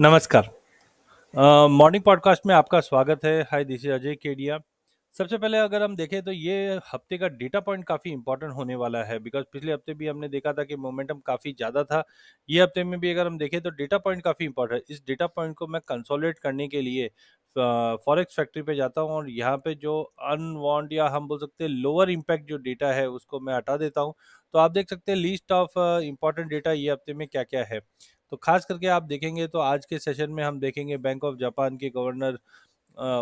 नमस्कार morning uh, podcast में आपका स्वागत है hi this is Ajay Kedia सबसे पहले अगर हम देखें तो ये हफ्ते का डेटा पॉइंट काफ़ी इंपॉर्टेंट होने वाला है बिकॉज पिछले हफ्ते भी हमने देखा था कि मोमेंटम काफ़ी ज़्यादा था ये हफ्ते में भी अगर हम देखें तो डेटा पॉइंट काफ़ी इंपॉर्टेंट है इस डेटा पॉइंट को मैं कंसोलिडेट करने के लिए फॉरेक्स फैक्ट्री पे जाता हूँ और यहाँ पे जो अनवांट या हम बोल सकते हैं लोअर इम्पैक्ट जो डेटा है उसको मैं हटा देता हूँ तो आप देख सकते हैं लिस्ट ऑफ इंपॉर्टेंट डेटा ये हफ्ते में क्या क्या है तो खास करके आप देखेंगे तो आज के सेशन में हम देखेंगे बैंक ऑफ जापान के गवर्नर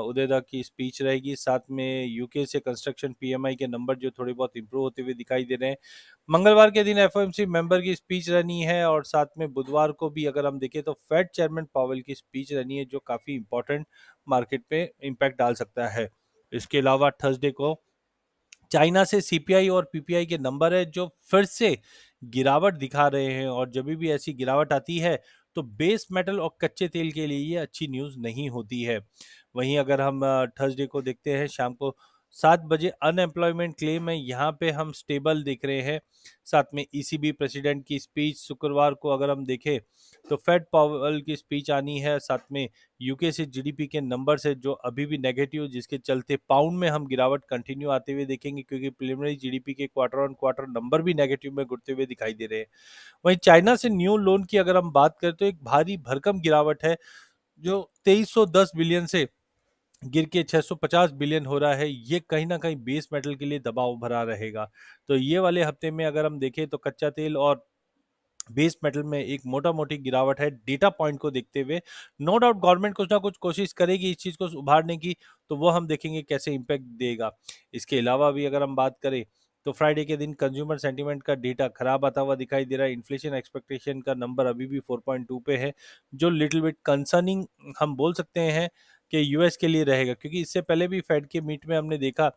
उदयदा की स्पीच रहेगी साथ में यूके से कंस्ट्रक्शन पीएमआई के नंबर जो थोड़े बहुत इंप्रूव होते हुए दिखाई दे रहे हैं मंगलवार के दिन एफओएमसी मेंबर की स्पीच रहनी है और साथ में बुधवार को भी अगर हम देखें तो फेड चेयरमैन पावल की स्पीच रहनी है जो काफ़ी इंपॉर्टेंट मार्केट पे इम्पैक्ट डाल सकता है इसके अलावा थर्सडे को चाइना से सीपीआई और पीपीआई के नंबर है जो फिर से गिरावट दिखा रहे हैं और जब भी ऐसी गिरावट आती है तो बेस मेटल और कच्चे तेल के लिए ये अच्छी न्यूज़ नहीं होती है वहीं अगर हम थर्सडे को देखते हैं शाम को सात बजे अनएम्प्लॉयमेंट क्लेम है यहाँ पे हम स्टेबल देख रहे हैं साथ में ईसीबी प्रेसिडेंट की स्पीच शुक्रवार को अगर हम देखें तो फेड पावल की स्पीच आनी है साथ में यूके से जीडीपी के नंबर से जो अभी भी नेगेटिव जिसके चलते पाउंड में हम गिरावट कंटिन्यू आते हुए देखेंगे क्योंकि प्रिलिमिनरी जीडीपी के क्वार्टर ऑन क्वार्टर नंबर भी नेगेटिव में घुटते हुए दिखाई दे रहे हैं वहीं चाइना से न्यू लोन की अगर हम बात करें तो एक भारी भरकम गिरावट है जो तेईस बिलियन से गिर के 650 बिलियन हो रहा है ये कहीं ना कहीं बेस मेटल के लिए दबाव भरा रहेगा तो ये वाले हफ्ते में अगर हम देखें तो कच्चा तेल और बेस मेटल में एक मोटा मोटी गिरावट है डेटा पॉइंट को देखते हुए नो डाउट गवर्नमेंट कुछ ना कुछ कोशिश करेगी इस चीज़ को उभारने की तो वो हम देखेंगे कैसे इम्पैक्ट देगा इसके अलावा भी अगर हम बात करें तो फ्राइडे के दिन कंज्यूमर सेंटीमेंट का डेटा खराब आता हुआ दिखाई दे रहा है इन्फ्लेशन एक्सपेक्टेशन का नंबर अभी भी 4.2 पे है जो लिटिल बिट कंसर्निंग हम बोल सकते हैं कि यूएस के लिए रहेगा क्योंकि इससे पहले भी फेड के मीट में हमने देखा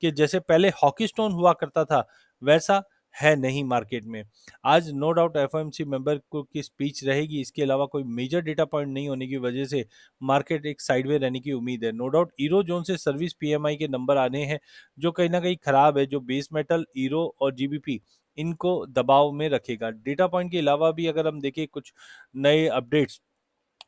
कि जैसे पहले हॉकी स्टोन हुआ करता था वैसा है नहीं मार्केट में आज नो डाउट सी मेंबर को की स्पीच रहेगी इसके अलावा कोई मेजर डेटा पॉइंट नहीं होने की वजह से मार्केट एक साइडवे रहने की उम्मीद है नो डाउट ईरो जोन से सर्विस पीएमआई के नंबर आने हैं जो कहीं ना कहीं खराब है जो बेस मेटल ईरो और जीबीपी इनको दबाव में रखेगा डेटा पॉइंट के अलावा भी अगर हम देखें कुछ नए अपडेट्स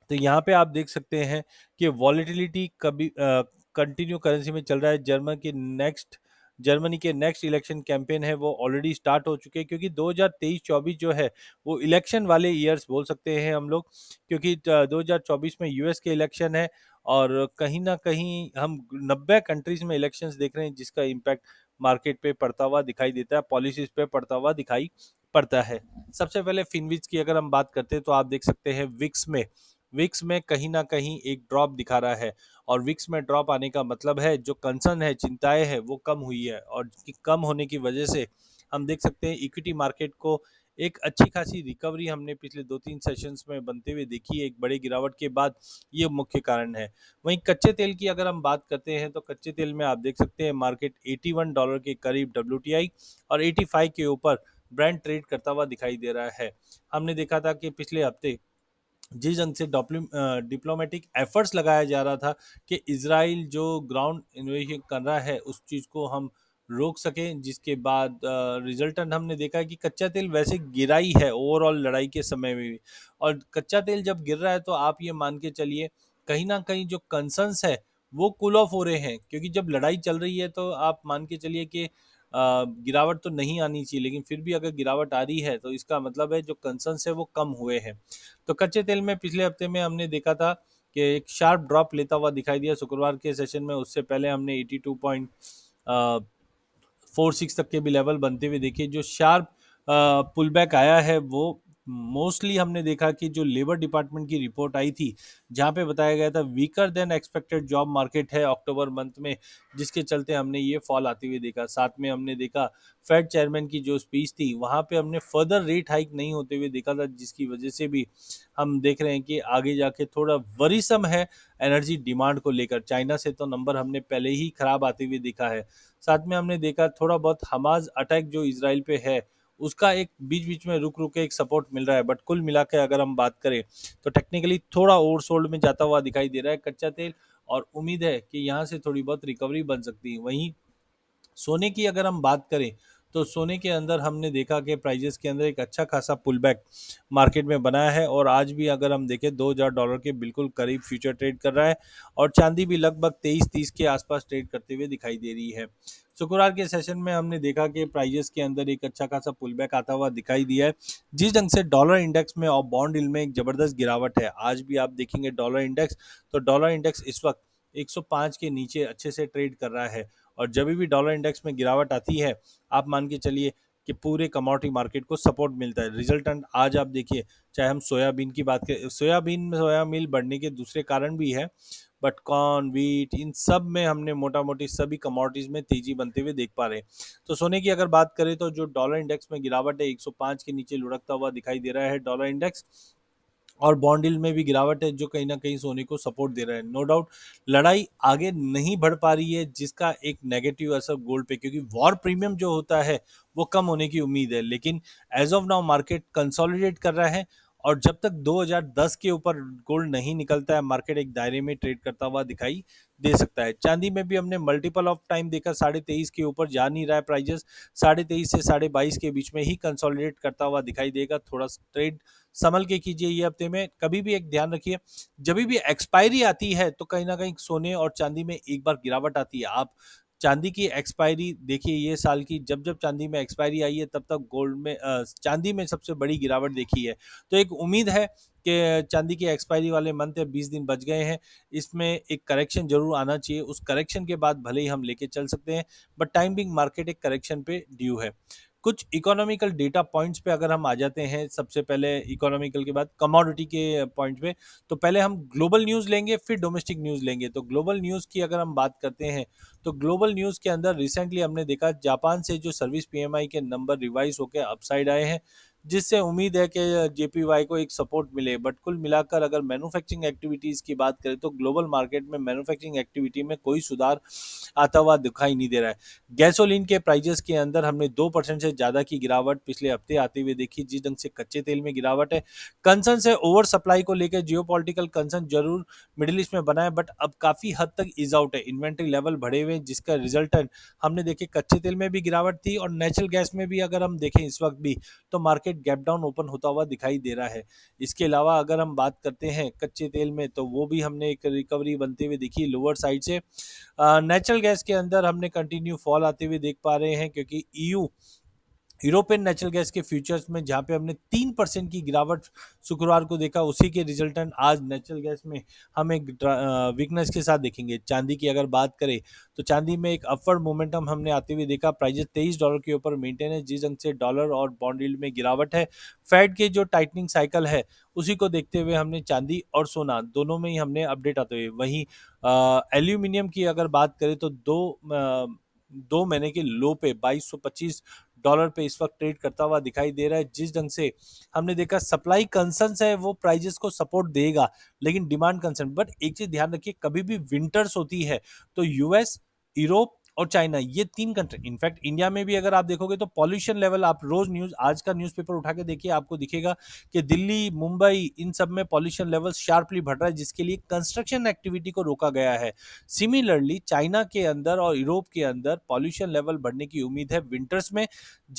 तो यहाँ पे आप देख सकते हैं कि वॉलीटिलिटी कभी कंटिन्यू करेंसी में चल रहा है जर्मन के नेक्स्ट जर्मनी के नेक्स्ट इलेक्शन कैंपेन है वो ऑलरेडी स्टार्ट हो चुके हैं क्योंकि 2023-24 जो है वो इलेक्शन वाले ईयर्स बोल सकते हैं हम लोग क्योंकि 2024 में यूएस के इलेक्शन है और कहीं ना कहीं हम 90 कंट्रीज में इलेक्शंस देख रहे हैं जिसका इम्पैक्ट मार्केट पे पड़ता हुआ दिखाई देता है पॉलिसीज पे पड़ता हुआ दिखाई पड़ता है सबसे पहले फिनविच की अगर हम बात करते हैं तो आप देख सकते हैं विक्स में विक्स में कहीं ना कहीं एक ड्रॉप दिखा रहा है और विक्स में ड्रॉप आने का मतलब है जो कंसर्न है चिंताएं है वो कम हुई है और कम होने की वजह से हम देख सकते हैं इक्विटी मार्केट को एक अच्छी खासी रिकवरी हमने पिछले दो तीन सेशंस में बनते हुए देखी है एक बड़े गिरावट के बाद ये मुख्य कारण है वहीं कच्चे तेल की अगर हम बात करते हैं तो कच्चे तेल में आप देख सकते हैं मार्केट 81 डॉलर के करीब डब्ल्यू और 85 के ऊपर ब्रांड ट्रेड करता हुआ दिखाई दे रहा है हमने देखा था कि पिछले हफ्ते जिस ढंग से डिप्लोमेटिक एफर्ट्स लगाया जा रहा था कि इसराइल जो ग्राउंड इन्वेशन कर रहा है उस चीज़ को हम रोक सकें जिसके बाद रिजल्टेंट हमने देखा कि कच्चा तेल वैसे गिरा ही है ओवरऑल लड़ाई के समय में भी और कच्चा तेल जब गिर रहा है तो आप ये मान के चलिए कहीं ना कहीं जो कंसर्न्स है वो कूल ऑफ हो रहे हैं क्योंकि जब लड़ाई चल रही है तो आप मान के चलिए कि गिरावट तो नहीं आनी चाहिए लेकिन फिर भी अगर गिरावट आ रही है तो इसका मतलब है जो कंसर्नस है वो कम हुए हैं तो कच्चे तेल में पिछले हफ्ते में हमने देखा था कि एक शार्प ड्रॉप लेता हुआ दिखाई दिया शुक्रवार के सेशन में उससे पहले हमने eighty two point four six तक के भी लेवल बनते हुए देखे जो शार्प पुल बैक आया है वो मोस्टली हमने देखा कि जो लेबर डिपार्टमेंट की रिपोर्ट आई थी जहाँ पे बताया गया था weaker than expected job market है अक्टूबर मंथ में जिसके चलते हमने ये फॉल आते हुए देखा साथ में हमने देखा फेड चेयरमैन की जो स्पीच थी वहाँ पे हमने फर्दर रेट हाइक नहीं होते हुए देखा था जिसकी वजह से भी हम देख रहे हैं कि आगे जाके थोड़ा वरीसम है एनर्जी डिमांड को लेकर चाइना से तो नंबर हमने पहले ही खराब आते हुए देखा है साथ में हमने देखा थोड़ा बहुत हमाज अटैक जो इसराइल पे है उसका एक बीच बीच में रुक रुक के एक सपोर्ट मिल रहा है बट कुल मिला अगर हम बात करें तो टेक्निकली थोड़ा ओवर में जाता हुआ दिखाई दे रहा है कच्चा तेल और उम्मीद है कि यहाँ से थोड़ी बहुत रिकवरी बन सकती है वहीं सोने की अगर हम बात करें तो सोने के अंदर हमने देखा कि प्राइजेस के अंदर एक अच्छा खासा पुल बैक मार्केट में बनाया है और आज भी अगर हम देखें दो हज़ार डॉलर के बिल्कुल करीब फ्यूचर ट्रेड कर रहा है और चांदी भी लगभग तेईस तीस के आसपास ट्रेड करते हुए दिखाई दे रही है शुक्रवार के सेशन में हमने देखा कि प्राइजेस के अंदर एक अच्छा खासा पुलबैक आता हुआ दिखाई दिया है जिस ढंग से डॉलर इंडेक्स में और बॉन्ड डील में एक ज़बरदस्त गिरावट है आज भी आप देखेंगे डॉलर इंडेक्स तो डॉलर इंडेक्स इस वक्त 105 के नीचे अच्छे से ट्रेड कर रहा है और जब भी डॉलर इंडेक्स में गिरावट आती है आप मान के चलिए कि पूरे कमोडिटी मार्केट को सपोर्ट मिलता है रिजल्टेंट आज आप देखिए चाहे हम सोयाबीन की बात करें सोयाबीन में सोया मिल बढ़ने के दूसरे कारण भी है बट कॉर्न वीट इन सब में हमने मोटा मोटी सभी कमोडिटीज़ में तेज़ी बनते हुए देख पा रहे हैं तो सोने की अगर बात करें तो जो डॉलर इंडेक्स में गिरावट है 105 के नीचे लुढ़कता हुआ दिखाई दे रहा है डॉलर इंडेक्स और बॉन्डिल में भी गिरावट है जो कहीं ना कहीं सोने को सपोर्ट दे रहा है नो डाउट लड़ाई आगे नहीं बढ़ पा रही है जिसका एक नेगेटिव असर गोल्ड पे क्योंकि वॉर प्रीमियम जो होता है वो कम होने की उम्मीद है लेकिन as of now market consolidate कर रहा है और जब तक 2010 के ऊपर गोल्ड नहीं निकलता है मार्केट एक दायरे में ट्रेड करता हुआ दिखाई दे सकता है चांदी में भी हमने मल्टीपल ऑफ टाइम देखा साढ़े तेईस के ऊपर जा नहीं रहा है प्राइजेस साढ़े तेईस से साढ़े बाईस के बीच में ही कंसोलिडेट करता हुआ दिखाई देगा थोड़ा ट्रेड संभल के कीजिए ये हफ्ते में कभी भी एक ध्यान रखिए जब भी एक्सपायरी आती है तो कहीं ना कहीं सोने और चांदी में एक बार गिरावट आती है आप चांदी की एक्सपायरी देखिए ये साल की जब जब चांदी में एक्सपायरी आई है तब तक गोल्ड में चांदी में सबसे बड़ी गिरावट देखी है तो एक उम्मीद है कि चांदी की एक्सपायरी वाले मंथ बीस दिन बच गए हैं इसमें एक करेक्शन जरूर आना चाहिए उस करेक्शन के बाद भले ही हम लेके चल सकते हैं बट टाइम बिंग मार्केट एक करेक्शन पे ड्यू है कुछ इकोनॉमिकल डेटा पॉइंट्स पे अगर हम आ जाते हैं सबसे पहले इकोनॉमिकल के बाद कमोडिटी के पॉइंट पे तो पहले हम ग्लोबल न्यूज़ लेंगे फिर डोमेस्टिक न्यूज़ लेंगे तो ग्लोबल न्यूज़ की अगर हम बात करते हैं तो ग्लोबल न्यूज़ के अंदर रिसेंटली हमने देखा जापान से जो सर्विस पीएमआई के नंबर रिवाइज होकर अपसाइड आए हैं जिससे उम्मीद है कि जेपीवाई को एक सपोर्ट मिले बट कुल मिलाकर अगर मैन्युफैक्चरिंग एक्टिविटीज़ की बात करें तो ग्लोबल मार्केट में मैन्युफैक्चरिंग एक्टिविटी में कोई सुधार आता हुआ दिखाई नहीं दे रहा है गैसोलीन के प्राइजेस के अंदर हमने दो परसेंट से ज़्यादा की गिरावट पिछले हफ्ते आते हुए देखी जिस ढंग से कच्चे तेल में गिरावट है कंसर्न से ओवर सप्लाई को लेकर जियो कंसर्न जरूर मिडिल ईस्ट में बनाए बट अब काफ़ी हद तक इज आउट है इन्वेंट्री लेवल बढ़े हुए हैं जिसका रिजल्ट हमने देखे कच्चे तेल में भी गिरावट थी और नेचुरल गैस में भी अगर हम देखें इस वक्त भी तो market market gap down open होता हुआ दिखाई दे रहा है इसके अलावा अगर हम बात करते हैं कच्चे तेल में तो वो भी हमने एक रिकवरी बनते हुए देखी लोअर साइड से नेचुरल गैस के अंदर हमने कंटिन्यू फॉल आते हुए देख पा रहे हैं क्योंकि EU e European natural gas के फ्यूचर्स में जहाँ पे हमने तीन परसेंट की गिरावट शुक्रवार को देखा उसी के रिजल्टेंट आज नेचुरल गैस में हम एक वीकनेस के साथ देखेंगे चांदी की अगर बात करें तो चांदी में एक अपवर्ड मोमेंटम हमने आते हुए देखा प्राइजेस तेईस डॉलर के ऊपर मेंटेन है जिस ढंग से डॉलर और बॉन्ड डील में गिरावट है फैड के जो टाइटनिंग साइकिल है उसी को देखते हुए हमने चांदी और सोना दोनों में ही हमने अपडेट आते हुए वहीं एल्यूमिनियम की अगर बात करें तो दो दो महीने के लो पे 2225 डॉलर पे इस वक्त ट्रेड करता हुआ दिखाई दे रहा है जिस ढंग से हमने देखा सप्लाई कंसर्न है वो प्राइजेस को सपोर्ट देगा लेकिन डिमांड कंसर्न बट एक चीज़ ध्यान रखिए कभी भी विंटर्स होती है तो यूएस यूरोप और चाइना ये तीन कंट्री इनफैक्ट इंडिया में भी अगर आप देखोगे तो पॉल्यूशन लेवल आप रोज न्यूज आज का न्यूज़पेपर उठा के देखिए आपको दिखेगा कि दिल्ली मुंबई इन सब में पॉल्यूशन लेवल शार्पली बढ़ रहा है जिसके लिए कंस्ट्रक्शन एक्टिविटी को रोका गया है सिमिलरली चाइना के अंदर और यूरोप के अंदर पॉल्यूशन लेवल बढ़ने की उम्मीद है विंटर्स में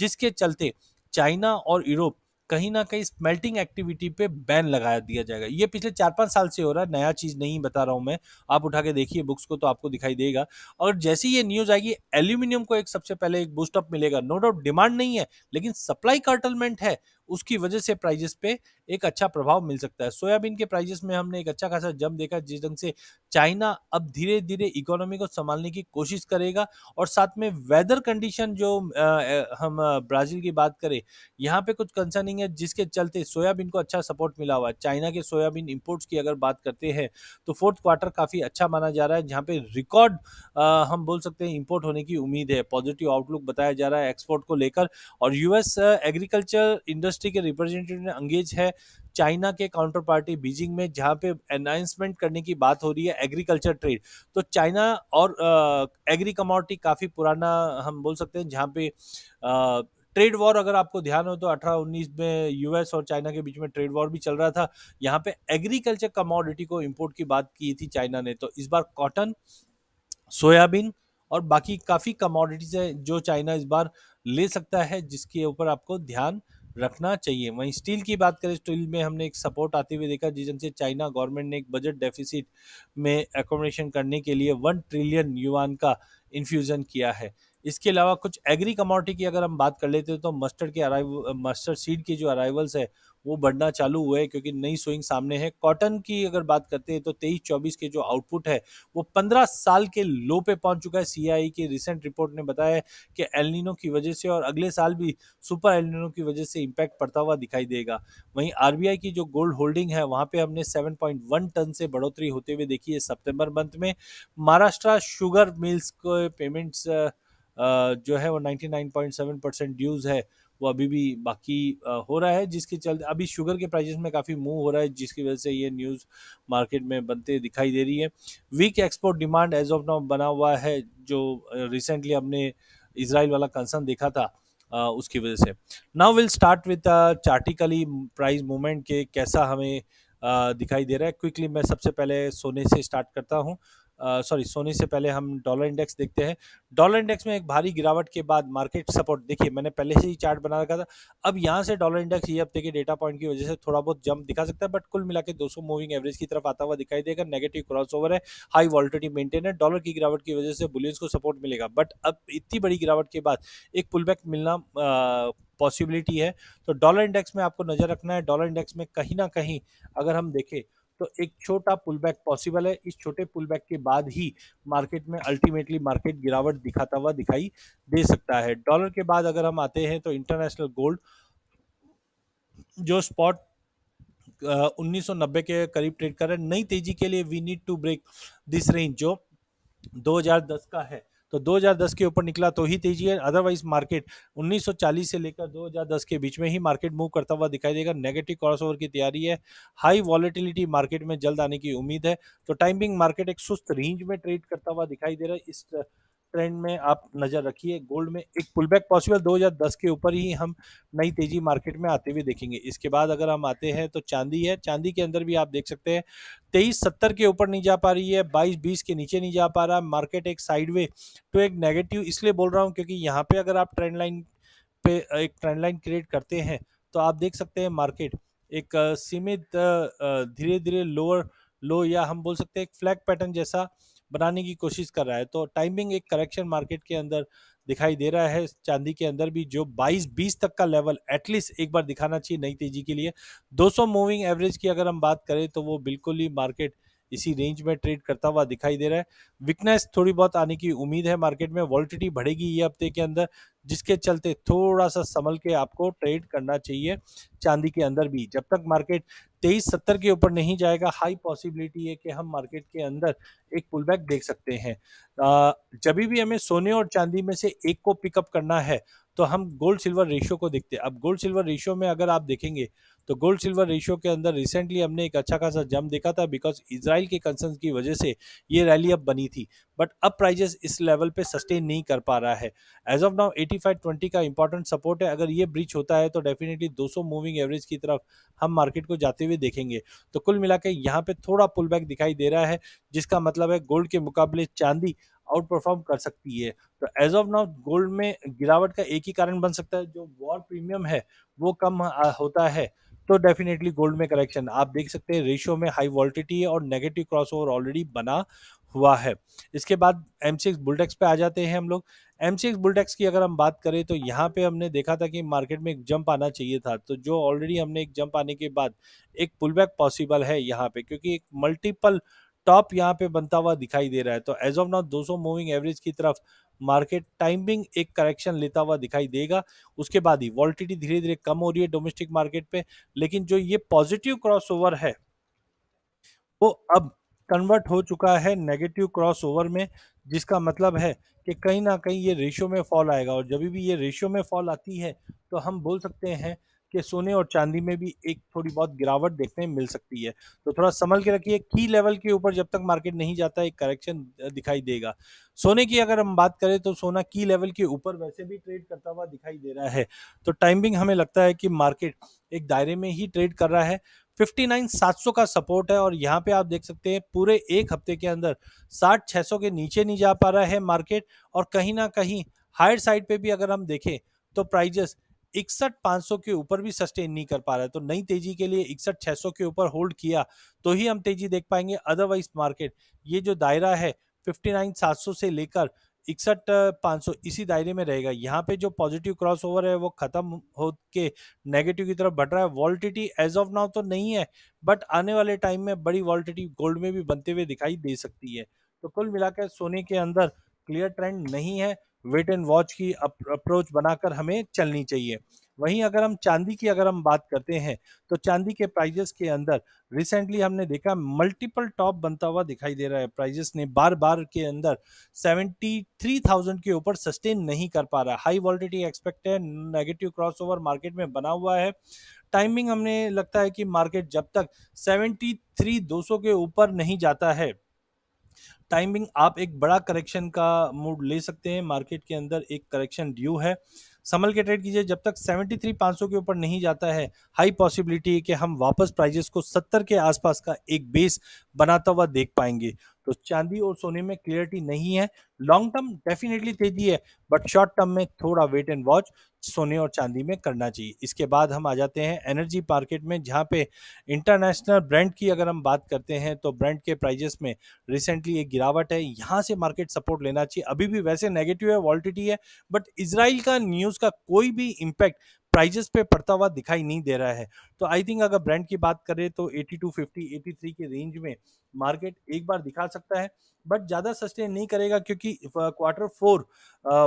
जिसके चलते चाइना और यूरोप कहीं ना कहीं स्मेल्टिंग एक्टिविटी पे बैन लगा दिया जाएगा ये पिछले चार पाँच साल से हो रहा है नया चीज़ नहीं बता रहा हूँ मैं आप उठा के देखिए बुक्स को तो आपको दिखाई देगा और जैसे ये न्यूज़ आएगी एल्यूमिनियम को एक सबसे पहले एक बूस्टअप मिलेगा नो डाउट डिमांड नहीं है लेकिन सप्लाई कार्टलमेंट है उसकी वजह से प्राइजेस पे एक अच्छा प्रभाव मिल सकता है सोयाबीन के प्राइजेस में हमने एक अच्छा खासा जम देखा जिस ढंग से चाइना अब धीरे धीरे इकोनॉमी को संभालने की कोशिश करेगा और साथ में वेदर कंडीशन जो हम ब्राज़ील की बात करें यहाँ पे कुछ कंसर्निंग है जिसके चलते सोयाबीन को अच्छा सपोर्ट मिला हुआ है चाइना के सोयाबीन इम्पोर्ट्स की अगर बात करते हैं तो फोर्थ क्वार्टर काफ़ी अच्छा माना जा रहा है जहाँ पे रिकॉर्ड हम बोल सकते हैं इम्पोर्ट होने की उम्मीद है पॉजिटिव आउटलुक बताया जा रहा है एक्सपोर्ट को लेकर और यूएस एग्रीकल्चर इंडस्ट्री इंडस्ट्री के रिप्रेजेंटेटिव ने अंगेज है चाइना के काउंटर पार्टी बीजिंग में जहाँ पे अनाउंसमेंट करने की बात हो रही है एग्रीकल्चर ट्रेड तो चाइना और आ, एग्री कमोडिटी काफ़ी पुराना हम बोल सकते हैं जहाँ पे आ, ट्रेड वॉर अगर आपको ध्यान हो तो 18-19 में यूएस और चाइना के बीच में ट्रेड वॉर भी चल रहा था यहाँ पे एग्रीकल्चर कमोडिटी को इंपोर्ट की बात की थी चाइना ने तो इस बार कॉटन सोयाबीन और बाकी काफ़ी कमोडिटीज हैं जो चाइना इस बार ले सकता है जिसके ऊपर आपको ध्यान रखना चाहिए वहीं स्टील की बात करें स्टील में हमने एक सपोर्ट आते हुए देखा जिस से चाइना गवर्नमेंट ने एक बजट डेफिसिट में एकोमोडेशन करने के लिए वन ट्रिलियन युवान का इन्फ्यूज़न किया है इसके अलावा कुछ एग्री कमोडिटी की अगर हम बात कर लेते हैं तो मस्टर्ड के अराइव मस्टर्ड सीड की जो अराइवल्स है वो बढ़ना चालू हुआ है क्योंकि नई स्विंग सामने है कॉटन की अगर बात करते हैं तो तेईस चौबीस के जो आउटपुट है वो पंद्रह साल के लो पे पहुंच चुका है सीआई e की रिसेंट रिपोर्ट ने बताया कि एलिनो की वजह से और अगले साल भी सुपर एलिनो की वजह से इम्पैक्ट पड़ता हुआ दिखाई देगा वहीं आर की जो गोल्ड होल्डिंग है वहाँ पर हमने सेवन टन से बढ़ोतरी होते हुए देखी है सप्तम्बर मंथ में महाराष्ट्र शुगर मिल्स के पेमेंट्स जो है वो 99.7 परसेंट ड्यूज़ है वो अभी भी बाकी हो रहा है जिसके चलते अभी शुगर के प्राइजेस में काफ़ी मूव हो रहा है जिसकी वजह से ये न्यूज़ मार्केट में बनते दिखाई दे रही है weak export demand as of now बना हुआ है जो रिसेंटली हमने इसराइल वाला कंसर्न देखा था उसकी वजह से now will start with chartically price movement के कैसा हमें दिखाई दे रहा है क्विकली मैं सबसे पहले सोने से स्टार्ट करता हूँ सॉरी सोने से पहले हम डॉलर इंडेक्स देखते हैं डॉलर इंडेक्स में एक भारी गिरावट के बाद मार्केट सपोर्ट देखिए मैंने पहले से ही चार्ट बना रखा था अब यहाँ से डॉलर इंडेक्स ये हफ्ते के डेटा पॉइंट की वजह से थोड़ा बहुत जंप दिखा सकता है बट कुल मिला के दो मूविंग एवरेज की तरफ आता हुआ दिखाई देगा नेगेटिव क्रॉस ओवर है हाई वॉल्टिटी मेंटेन है डॉलर की गिरावट की वजह से बुलियंस को सपोर्ट मिलेगा बट अब इतनी बड़ी गिरावट के बाद एक पुलबैक मिलना पॉसिबिलिटी है तो डॉलर इंडेक्स में आपको नज़र रखना है डॉलर इंडेक्स में कहीं ना कहीं अगर हम देखें तो एक छोटा पुलबैक पॉसिबल है इस छोटे पुलबैक के बाद ही मार्केट में अल्टीमेटली मार्केट गिरावट दिखाता हुआ दिखाई दे सकता है डॉलर के बाद अगर हम आते हैं तो इंटरनेशनल गोल्ड जो स्पॉट उन्नीस के करीब ट्रेड कर रहे हैं नई तेजी के लिए we need to break this range जो 2010 का है तो 2010 के ऊपर निकला तो ही तेजी है अदरवाइज मार्केट 1940 से लेकर 2010 के बीच में ही मार्केट मूव करता हुआ दिखाई देगा नेगेटिव क्रॉसओवर की तैयारी है हाई वॉलिटिलिटी मार्केट में जल्द आने की उम्मीद है तो टाइमिंग मार्केट एक सुस्त रेंज में ट्रेड करता हुआ दिखाई दे रहा है इस ट्रेंड में आप नज़र रखिए गोल्ड में एक पुल बैक पॉसिबल 2010 के ऊपर ही हम नई तेज़ी मार्केट में आते हुए देखेंगे इसके बाद अगर हम आते हैं तो चांदी है चांदी के अंदर भी आप देख सकते हैं तेईस सत्तर के ऊपर नहीं जा पा रही है बाईस बीस के नीचे नहीं जा पा रहा मार्केट एक साइडवे तो एक नेगेटिव इसलिए बोल रहा हूँ क्योंकि यहाँ पे अगर आप ट्रेंड लाइन पे एक ट्रेंड लाइन क्रिएट करते हैं तो आप देख सकते हैं मार्केट एक सीमित धीरे धीरे लोअर लो या हम बोल सकते हैं एक फ्लैग पैटर्न जैसा बनाने की कोशिश कर रहा है तो टाइमिंग एक करेक्शन मार्केट के अंदर दिखाई दे रहा है चांदी के अंदर भी जो 22-20 तक का लेवल एटलीस्ट एक बार दिखाना चाहिए नई तेजी के लिए 200 मूविंग एवरेज की अगर हम बात करें तो वो बिल्कुल ही मार्केट इसी रेंज में ट्रेड करता हुआ दिखाई दे रहा है वीकनेस थोड़ी बहुत आने की उम्मीद है मार्केट में वॉल्टिटी बढ़ेगी ये हफ्ते के अंदर जिसके चलते थोड़ा सा संभल के आपको ट्रेड करना चाहिए चांदी के अंदर भी जब तक मार्केट तेईस सत्तर के ऊपर नहीं जाएगा हाई पॉसिबिलिटी है कि हम मार्केट के अंदर एक पुलबैक देख सकते हैं जब भी हमें सोने और चांदी में से एक को पिकअप करना है तो हम गोल्ड सिल्वर रेशियो को देखते हैं अब गोल्ड सिल्वर रेशियो में अगर आप देखेंगे तो गोल्ड सिल्वर रेशियो के अंदर रिसेंटली हमने एक अच्छा खासा जम देखा था बिकॉज इसराइल के कंसर्न की वजह से ये रैली अब बनी थी बट अब प्राइजेस इस लेवल पे सस्टेन नहीं कर पा रहा है एज ऑफ नाउ 8520 का इंपॉर्टेंट सपोर्ट है अगर ये ब्रिच होता है तो डेफिनेटली 200 मूविंग एवरेज की तरफ हम मार्केट को जाते हुए देखेंगे तो कुल मिला के यहाँ पे थोड़ा पुल दिखाई दे रहा है जिसका मतलब है गोल्ड के मुकाबले चांदी आउट परफॉर्म कर सकती है तो एज ऑफ नाउ गोल्ड में गिरावट का एक ही कारण बन सकता है जो वॉर प्रीमियम है वो कम होता है तो डेफिनेटली गोल्ड में करेक्शन आप देख सकते हैं रेशियो में हाई वॉल्टिटी और नेगेटिव क्रॉस ओवर ऑलरेडी बना हुआ है इसके बाद एम सी एक्स बुलटेक्स पे आ जाते हैं हम लोग एम सी एक्स बुलटेक्स की अगर हम बात करें तो यहाँ पे हमने देखा था कि मार्केट में एक जंप आना चाहिए था तो जो ऑलरेडी हमने एक जंप आने के बाद एक पुलबैक पॉसिबल है यहाँ पे क्योंकि एक मल्टीपल टॉप यहाँ पे बनता हुआ दिखाई दे रहा है तो as of now 200 moving average की तरफ मार्केट टाइमिंग एक करेक्शन लेता हुआ दिखाई देगा उसके बाद ही वॉल्टिटी धीरे धीरे कम हो रही है डोमेस्टिक मार्केट पे लेकिन जो ये पॉजिटिव क्रॉसओवर है वो अब कन्वर्ट हो चुका है नेगेटिव क्रॉसओवर में जिसका मतलब है कि कहीं ना कहीं ये रेशियो में फॉल आएगा और जब भी ये रेशियो में फॉल आती है तो हम बोल सकते हैं कि सोने और चांदी में भी एक थोड़ी बहुत गिरावट देखने मिल सकती है तो थोड़ा संभल के रखिए की लेवल के ऊपर जब तक मार्केट नहीं जाता एक करेक्शन दिखाई देगा सोने की अगर हम बात करें तो सोना की लेवल के ऊपर वैसे भी ट्रेड करता हुआ दिखाई दे रहा है तो टाइमिंग हमें लगता है कि मार्केट एक दायरे में ही ट्रेड कर रहा है 59700 का सपोर्ट है और यहाँ पे आप देख सकते हैं पूरे एक हफ्ते के अंदर साठ छः के नीचे नहीं जा पा रहा है मार्केट और कहीं ना कहीं हायर साइड पे भी अगर हम देखें तो प्राइजेस इकसठ पाँच सौ के ऊपर भी सस्टेन नहीं कर पा रहा है तो नई तेजी के लिए इकसठ छः सौ के ऊपर होल्ड किया तो ही हम तेजी देख पाएंगे अदरवाइज मार्केट ये जो दायरा है फिफ्टी नाइन सात सौ से लेकर इकसठ पाँच सौ इसी दायरे में रहेगा यहाँ पे जो पॉजिटिव क्रॉसओवर है वो खत्म हो के नेगेटिव की तरफ बढ़ रहा है वॉल्टिटी एज ऑफ नाउ तो नहीं है बट आने वाले टाइम में बड़ी वॉल्टिटी गोल्ड में भी बनते हुए दिखाई दे सकती है तो कुल मिलाकर सोने के अंदर क्लियर ट्रेंड नहीं है वेट एंड वॉच की अप्रोच बनाकर हमें चलनी चाहिए वहीं अगर हम चांदी की अगर हम बात करते हैं तो चांदी के प्राइजेस के अंदर रिसेंटली हमने देखा मल्टीपल टॉप बनता हुआ दिखाई दे रहा है प्राइजेस ने बार बार के अंदर 73,000 के ऊपर सस्टेन नहीं कर पा रहा हाई वॉलिटी एक्सपेक्ट है नेगेटिव क्रॉसओवर मार्केट में बना हुआ है टाइमिंग हमने लगता है कि मार्केट जब तक सेवेंटी थ्री के ऊपर नहीं जाता है टाइमिंग आप एक बड़ा करेक्शन का मूड ले सकते हैं मार्केट के अंदर एक करेक्शन ड्यू है संभल के ट्रेड कीजिए जब तक 73,500 के ऊपर नहीं जाता है हाई पॉसिबिलिटी है कि हम वापस प्राइजेस को 70 के आसपास का एक बेस बनाता हुआ देख पाएंगे तो चांदी और सोने में क्लियरिटी नहीं है लॉन्ग टर्म डेफिनेटली तेजी है बट शॉर्ट टर्म में थोड़ा वेट एंड वॉच सोने और चांदी में करना चाहिए इसके बाद हम आ जाते हैं एनर्जी मार्केट में जहाँ पे इंटरनेशनल ब्रांड की अगर हम बात करते हैं तो ब्रांड के प्राइजेस में रिसेंटली एक गिरावट है यहाँ से मार्केट सपोर्ट लेना चाहिए अभी भी वैसे नेगेटिव है वॉल्टिटी है बट इसराइल का न्यूज़ का कोई भी इम्पैक्ट प्राइजेस पे पड़ता हुआ दिखाई नहीं दे रहा है तो आई थिंक अगर ब्रांड की बात करें तो एटी टू एटी 83 के रेंज में मार्केट एक बार दिखा सकता है बट ज़्यादा सस्टेन नहीं करेगा क्योंकि क्वार्टर फोर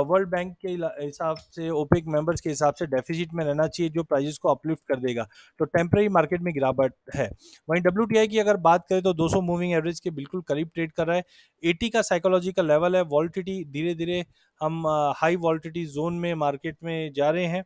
वर्ल्ड बैंक के हिसाब से ओपेक मेंबर्स के हिसाब से डेफिसिट में रहना चाहिए जो प्राइजेस को अपलिफ्ट कर देगा तो टेम्प्रेरी मार्केट में गिरावट है वहीं डब्ल्यू की अगर बात करें तो दो मूविंग एवरेज के बिल्कुल करीब ट्रेड कर रहा है एटी का साइकोलॉजी लेवल है वॉल्टिटी धीरे धीरे हम हाई वॉल्टिटी जोन में मार्केट में जा रहे हैं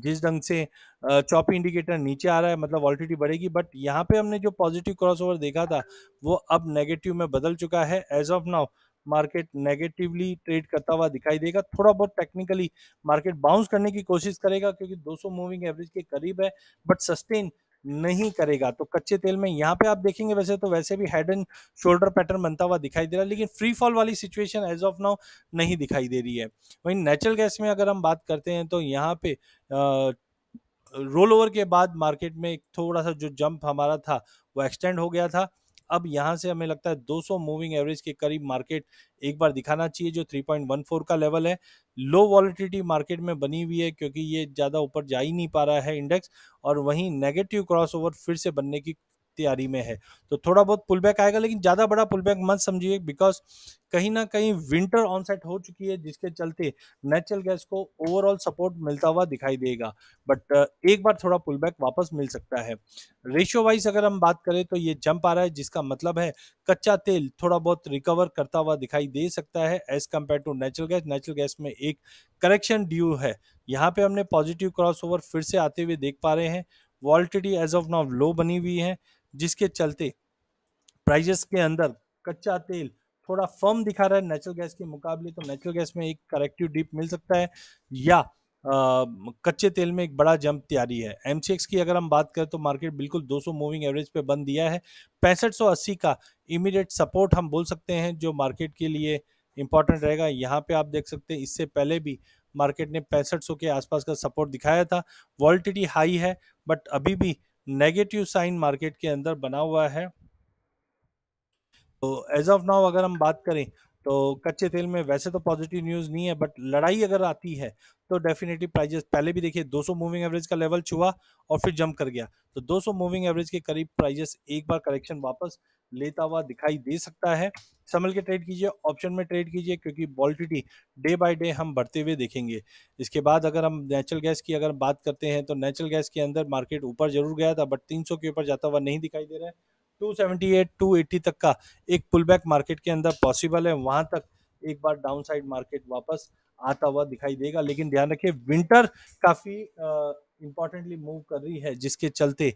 जिस ढंग से चॉपी इंडिकेटर नीचे आ रहा है मतलब वॉलिटी बढ़ेगी बट यहाँ पे हमने जो पॉजिटिव क्रॉसओवर देखा था वो अब नेगेटिव में बदल चुका है as of now market negatively trade करता हुआ दिखाई देगा थोड़ा बहुत टेक्निकली मार्केट बाउंस करने की कोशिश करेगा क्योंकि 200 मूविंग एवरेज के करीब है बट सस्टेन नहीं करेगा तो कच्चे तेल में यहाँ पे आप देखेंगे वैसे तो वैसे भी हेड एंड शोल्डर पैटर्न बनता हुआ दिखाई दे रहा है लेकिन फ्री फॉल वाली सिचुएशन एज ऑफ नाउ नहीं दिखाई दे रही है वहीं नेचुरल गैस में अगर हम बात करते हैं तो यहाँ पे रोल ओवर के बाद मार्केट में एक थोड़ा सा जो जंप हमारा था वो एक्सटेंड हो गया था अब यहाँ से हमें लगता है 200 मूविंग एवरेज के करीब मार्केट एक बार दिखाना चाहिए जो 3.14 का लेवल है लो वॉलिटिटी मार्केट में बनी हुई है क्योंकि ये ज़्यादा ऊपर जा ही नहीं पा रहा है इंडेक्स और वहीं नेगेटिव क्रॉसओवर फिर से बनने की तैयारी में है तो थोड़ा बहुत पुलबैक आएगा लेकिन ज़्यादा बड़ा पुलबैक मत समझिए बिकॉज कहीं ना कहीं विंटर ऑनसेट हो चुकी है जिसके चलते नेचुरल गैस को ओवरऑल सपोर्ट मिलता हुआ दिखाई देगा बट एक बार थोड़ा पुलबैक वापस मिल सकता है रेशियो वाइज अगर हम बात करें तो ये जंप आ रहा है जिसका मतलब है कच्चा तेल थोड़ा बहुत रिकवर करता हुआ दिखाई दे सकता है as compared to natural gas natural gas में एक करेक्शन ड्यू है यहाँ पे हमने पॉजिटिव क्रॉस फिर से आते हुए देख पा रहे हैं volatility as of now low बनी हुई है जिसके चलते प्राइजेस के अंदर कच्चा तेल थोड़ा फर्म दिखा रहा है नेचुरल गैस के मुकाबले तो नेचुरल गैस में एक करेक्टिव डिप मिल सकता है या आ, कच्चे तेल में एक बड़ा जंप तैयारी है एम की अगर हम बात करें तो मार्केट बिल्कुल 200 मूविंग एवरेज पे बंद दिया है पैंसठ का इमीडिएट सपोर्ट हम बोल सकते हैं जो मार्केट के लिए इंपॉर्टेंट रहेगा यहाँ पे आप देख सकते हैं इससे पहले भी मार्केट ने पैंसठ के आसपास का सपोर्ट दिखाया था वॉल्टिटी हाई है बट अभी भी नेगेटिव साइन मार्केट के अंदर बना हुआ है तो एज ऑफ नाउ अगर हम बात करें तो कच्चे तेल में वैसे तो पॉजिटिव न्यूज़ नहीं है बट लड़ाई अगर आती है तो डेफिनेटली प्राइजेस पहले भी देखिए 200 मूविंग एवरेज का लेवल छुआ और फिर जंप कर गया तो 200 मूविंग एवरेज के करीब प्राइजेस एक बार करेक्शन वापस लेता हुआ दिखाई दे सकता है संभल के ट्रेड कीजिए ऑप्शन में ट्रेड कीजिए क्योंकि वॉल्टिटी डे बाय डे हम बढ़ते हुए देखेंगे इसके बाद अगर हम नेचुरल गैस की अगर बात करते हैं तो नेचुरल गैस के अंदर मार्केट ऊपर जरूर गया था बट 300 के ऊपर जाता हुआ नहीं दिखाई दे रहा है टू सेवेंटी तक का एक पुलबैक मार्केट के अंदर पॉसिबल है वहाँ तक एक बार डाउन मार्केट वापस आता हुआ दिखाई देगा लेकिन ध्यान रखिए विंटर काफ़ी इम्पॉर्टेंटली मूव कर रही है जिसके चलते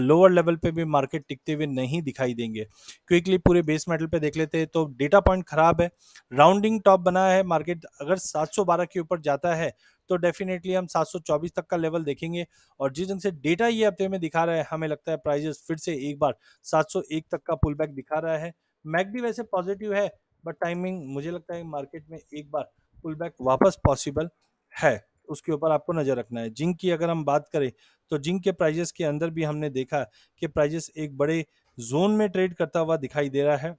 लोअर लेवल पे भी मार्केट टिकते हुए नहीं दिखाई देंगे क्विकली पूरे बेस मेटल पे देख लेते हैं तो डेटा पॉइंट खराब है राउंडिंग टॉप बना है मार्केट अगर 712 के ऊपर जाता है तो डेफिनेटली हम 724 तक का लेवल देखेंगे और जिस ढंग से डेटा ये हफ्ते में दिखा रहा है हमें लगता है प्राइजेस फिर से एक बार सात तक का पुल बैक दिखा रहा है मैगडी वैसे पॉजिटिव है बट टाइमिंग मुझे लगता है मार्केट में एक बार पुल बैक वापस पॉसिबल है उसके ऊपर आपको नज़र रखना है जिंक की अगर हम बात करें तो जिंक के प्राइजेस के अंदर भी हमने देखा कि प्राइजेस एक बड़े जोन में ट्रेड करता हुआ दिखाई दे रहा है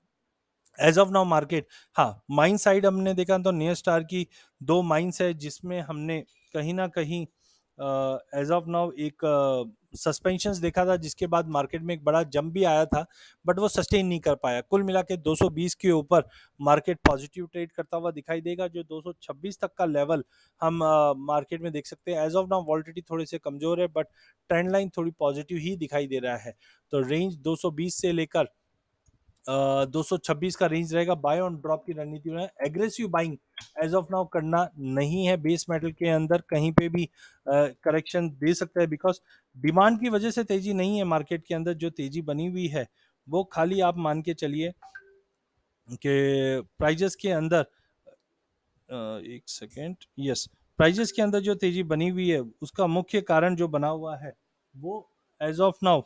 एज ऑफ नाउ मार्केट हाँ माइन साइड हमने देखा तो नियर स्टार की दो माइंस है जिसमें हमने कहीं ना कहीं एज ऑफ नाउ एक सस्पेंशन देखा था जिसके बाद मार्केट में एक बड़ा जंप भी आया था बट वो सस्टेन नहीं कर पाया कुल मिला के 220 के ऊपर मार्केट पॉजिटिव ट्रेड करता हुआ दिखाई देगा जो 226 तक का लेवल हम मार्केट में देख सकते हैं एज ऑफ नाउ वॉल्टिटी थोड़े से कमज़ोर है बट ट्रेंड लाइन थोड़ी पॉजिटिव ही दिखाई दे रहा है तो रेंज 220 से लेकर 226 का रेंज रहेगा बाय ऑन ड्रॉप की रणनीति में aggressive buying as of now करना नहीं है बेस मेटल के अंदर कहीं पे भी करेक्शन uh, दे सकता है बिकॉज डिमांड की वजह से तेजी नहीं है मार्केट के अंदर जो तेजी बनी हुई है वो खाली आप मान के चलिए कि प्राइजेस के अंदर एक सेकेंड यस प्राइजेस के अंदर जो तेजी बनी हुई है उसका मुख्य कारण जो बना हुआ है वो as of now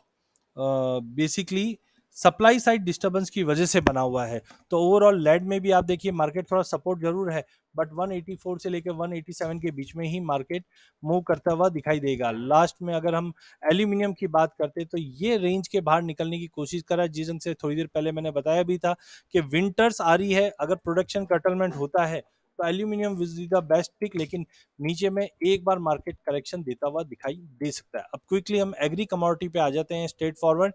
basically supply side disturbance की वजह से बना हुआ है तो ओवरऑल लैंड में भी आप देखिए मार्केट थोड़ा सपोर्ट जरूर है बट 184 से लेकर 187 के बीच में ही मार्केट मूव करता हुआ दिखाई देगा लास्ट में अगर हम एल्यूमिनियम की बात करते तो ये रेंज के बाहर निकलने की कोशिश करा जिस से थोड़ी देर पहले मैंने बताया भी था कि विंटर्स आ रही है अगर प्रोडक्शन कटलमेंट होता है तो aluminium is the best pick लेकिन नीचे में एक बार मार्केट करेक्शन देता हुआ दिखाई दे सकता है अब क्विकली हम एग्री कमोडिटी पे आ जाते हैं स्ट्रेट फॉरवर्ड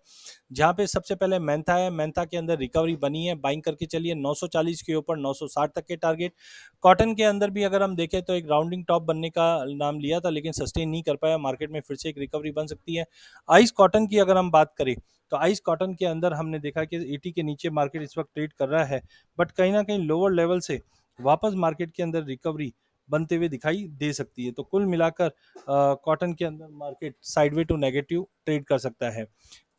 जहाँ पे सबसे पहले मैंथा है मैंथा के अंदर रिकवरी बनी है बाइंग करके चलिए 940 के ऊपर 960 तक के टारगेट कॉटन के अंदर भी अगर हम देखें तो एक राउंडिंग टॉप बनने का नाम लिया था लेकिन सस्टेन नहीं कर पाया मार्केट में फिर से एक रिकवरी बन सकती है आइस कॉटन की अगर हम बात करें तो आइस कॉटन के अंदर हमने देखा कि एटी e के नीचे मार्केट इस वक्त ट्रेड कर रहा है बट कहीं ना कहीं लोअर लेवल से वापस मार्केट के अंदर रिकवरी बनते हुए दिखाई दे सकती है तो कुल मिलाकर कॉटन के अंदर market sideway to negative trade कर सकता है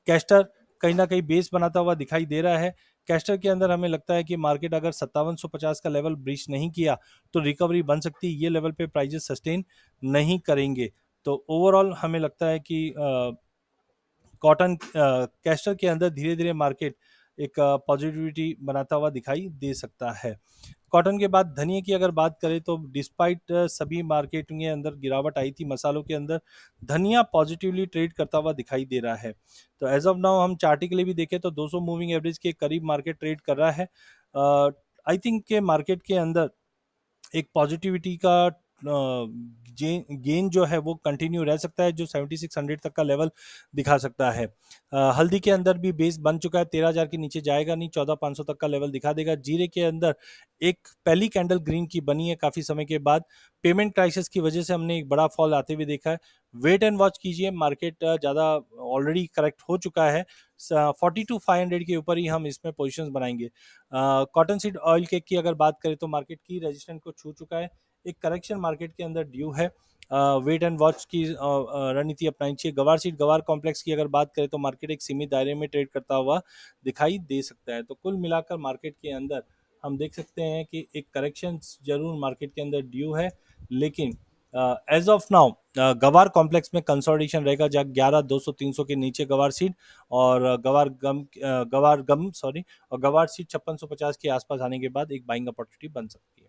कैस्टर कहीं ना कहीं बेस बनाता हुआ दिखाई दे रहा है कैस्टर के अंदर हमें लगता है कि मार्केट अगर सत्तावन का लेवल ब्रीच नहीं किया तो रिकवरी बन सकती है ये लेवल पे प्राइजेस सस्टेन नहीं करेंगे तो ओवरऑल हमें लगता है कि कॉटन कैस्टर के अंदर धीरे धीरे मार्केट एक पॉजिटिविटी बनाता हुआ दिखाई दे सकता है कॉटन के बाद धनिया की अगर बात करें तो डिस्पाइट सभी मार्केट के अंदर गिरावट आई थी मसालों के अंदर धनिया पॉजिटिवली ट्रेड करता हुआ दिखाई दे रहा है तो एज ऑफ नाउ हम चार्टी के लिए भी देखें तो 200 मूविंग एवरेज के करीब मार्केट ट्रेड कर रहा है आई थिंक के मार्केट के अंदर एक पॉजिटिविटी का गेन जो है वो कंटिन्यू रह सकता है जो 7600 तक का लेवल दिखा सकता है हल्दी के अंदर भी बेस बन चुका है तेरह हजार के नीचे जाएगा नहीं चौदह सौ तक का लेवल दिखा देगा जीरे के अंदर एक पहली कैंडल ग्रीन की बनी है काफ़ी समय के बाद पेमेंट क्राइसिस की वजह से हमने एक बड़ा फॉल आते हुए देखा है वेट एंड वॉच कीजिए मार्केट ज़्यादा ऑलरेडी करेक्ट हो चुका है फोर्टी टू फाइव हंड्रेड के ऊपर ही हम इसमें पोजिशन बनाएंगे कॉटन सीड ऑयल केक की अगर बात करें तो मार्केट की रेजिस्टेंट को छू चुका है एक करेक्शन मार्केट के अंदर ड्यू है वेट एंड वॉच की रणनीति अपनाई चाहिए गवार सीट गवार कॉम्प्लेक्स की अगर बात करें तो मार्केट एक सीमित दायरे में ट्रेड करता हुआ दिखाई दे सकता है तो कुल मिलाकर मार्केट के अंदर हम देख सकते हैं कि एक करेक्शन जरूर मार्केट के अंदर ड्यू है लेकिन एज ऑफ नाउ गवार कॉम्प्लेक्स में कंसोलिडेशन रहेगा जहाँ ग्यारह दो सौ तीन सौ के नीचे गवार सीट और गवार गम गवार गम सॉरी और गवार सीट छप्पन सौ पचास के आसपास आने के बाद एक बाइंग अपॉर्चुनिटी बन सकती है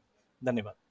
धन्यवाद